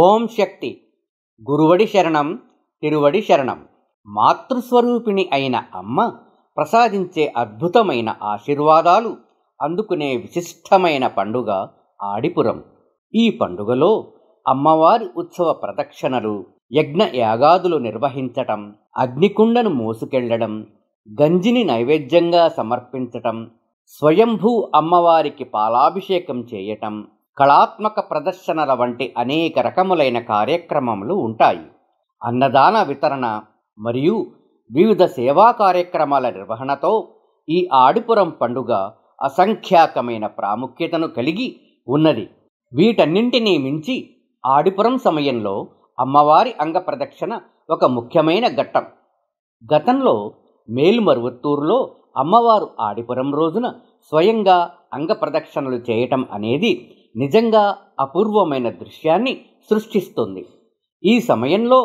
ఓం శక్తి గురువడి శరణం తిరువడి శరణం మాతృస్వరూపిణి అయిన అమ్మ ప్రసాదించే అద్భుతమైన ఆశీర్వాదాలు అందుకునే విశిష్టమైన పండుగ ఆడిపురం ఈ పండుగలో అమ్మవారి ఉత్సవ ప్రదక్షిణలు యజ్ఞ యాగాదులు నిర్వహించటం అగ్నికుండను మోసుకెళ్లడం గంజిని నైవేద్యంగా సమర్పించటం స్వయంభూ అమ్మవారికి పాలాభిషేకం చేయటం కళాత్మక ప్రదర్శనల వంటి అనేక రకములైన కార్యక్రమములు ఉంటాయి అన్నదాన వితరణ మరియు వివిధ సేవా కార్యక్రమాల నిర్వహణతో ఈ ఆడిపురం పండుగ అసంఖ్యాకమైన ప్రాముఖ్యతను కలిగి ఉన్నది వీటన్నింటినీ మించి ఆడిపురం సమయంలో అమ్మవారి అంగప్రదక్షిణ ఒక ముఖ్యమైన ఘట్టం గతంలో మేల్మరువత్తూరులో అమ్మవారు ఆడిపురం రోజున స్వయంగా అంగప్రదక్షిణలు చేయటం అనేది నిజంగా అపూర్వమైన దృశ్యాన్ని సృష్టిస్తుంది ఈ సమయంలో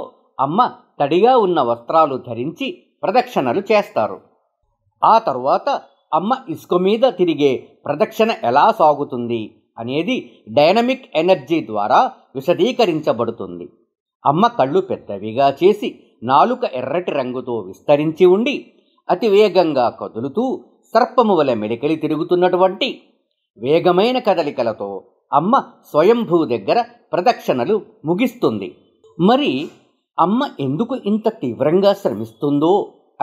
అమ్మ తడిగా ఉన్న వస్త్రాలు ధరించి ప్రదక్షిణలు చేస్తారు ఆ తరువాత అమ్మ ఇసుక మీద తిరిగే ప్రదక్షిణ ఎలా సాగుతుంది అనేది డైనమిక్ ఎనర్జీ ద్వారా విశదీకరించబడుతుంది అమ్మ కళ్ళు పెద్దవిగా చేసి నాలుక ఎర్రటి రంగుతో విస్తరించి ఉండి అతివేగంగా కదులుతూ సర్పము వలె మెడికలి తిరుగుతున్నటువంటి వేగమైన కదలికలతో అమ్మ స్వయంభూ దగ్గర ప్రదక్షిణలు ముగిస్తుంది మరి అమ్మ ఎందుకు ఇంత తీవ్రంగా శ్రమిస్తుందో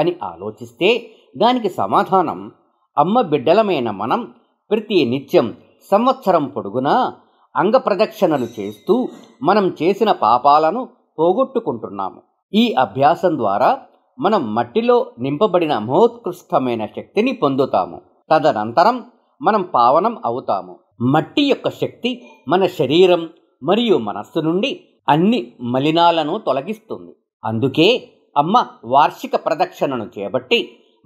అని ఆలోచిస్తే దానికి సమాధానం అమ్మ బిడ్డలమైన మనం ప్రతి నిత్యం సంవత్సరం పొడుగునా అంగప్రదక్షిణలు చేస్తూ మనం చేసిన పాపాలను పోగొట్టుకుంటున్నాము ఈ అభ్యాసం ద్వారా మనం మట్టిలో నింపబడిన మహోత్కృష్టమైన శక్తిని పొందుతాము తదనంతరం మనం పావనం అవుతాము మట్టి యొక్క శక్తి మన శరీరం మరియు మనస్సు నుండి అన్ని మలినాలను తొలగిస్తుంది అందుకే అమ్మ వార్షిక ప్రదక్షిణను చేపట్టి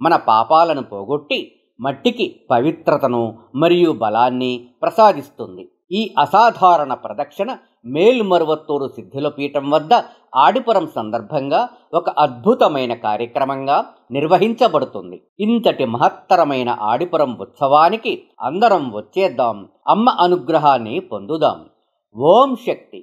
మన పాపాలను పోగొట్టి మట్టికి పవిత్రతను మరియు బలాన్ని ప్రసాదిస్తుంది ఈ అసాధారణ ప్రదక్షిణ మేల్మరువత్తూరు సిద్ధుల పీఠం వద్ద ఆడిపురం సందర్భంగా ఒక అద్భుతమైన కార్యక్రమంగా నిర్వహించబడుతుంది ఇంతటి మహత్తరమైన ఆడిపురం ఉత్సవానికి అందరం వచ్చేద్దాం అమ్మ అనుగ్రహాన్ని పొందుదాం ఓం శక్తి